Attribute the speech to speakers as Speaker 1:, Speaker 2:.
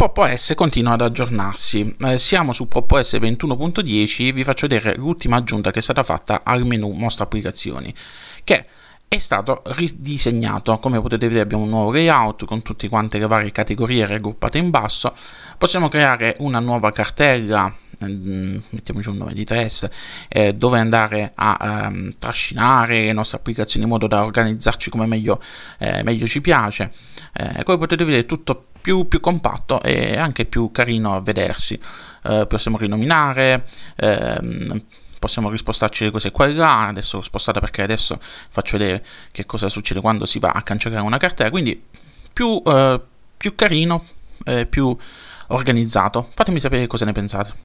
Speaker 1: Popo S continua ad aggiornarsi. Eh, siamo su Popo S 21.10 vi faccio vedere l'ultima aggiunta che è stata fatta al menu mostra applicazioni che è stato ridisegnato. Come potete vedere abbiamo un nuovo layout con tutte quante le varie categorie raggruppate in basso. Possiamo creare una nuova cartella, ehm, mettiamoci un nome di test, eh, dove andare a ehm, trascinare le nostre applicazioni in modo da organizzarci come meglio, eh, meglio ci piace. Eh, come potete vedere tutto più più, più, compatto e anche più carino a vedersi. Eh, possiamo rinominare, ehm, possiamo rispostarci le cose qua e là. Adesso l'ho spostata perché adesso faccio vedere che cosa succede quando si va a cancellare una cartella. Quindi più, eh, più carino, eh, più organizzato. Fatemi sapere cosa ne pensate.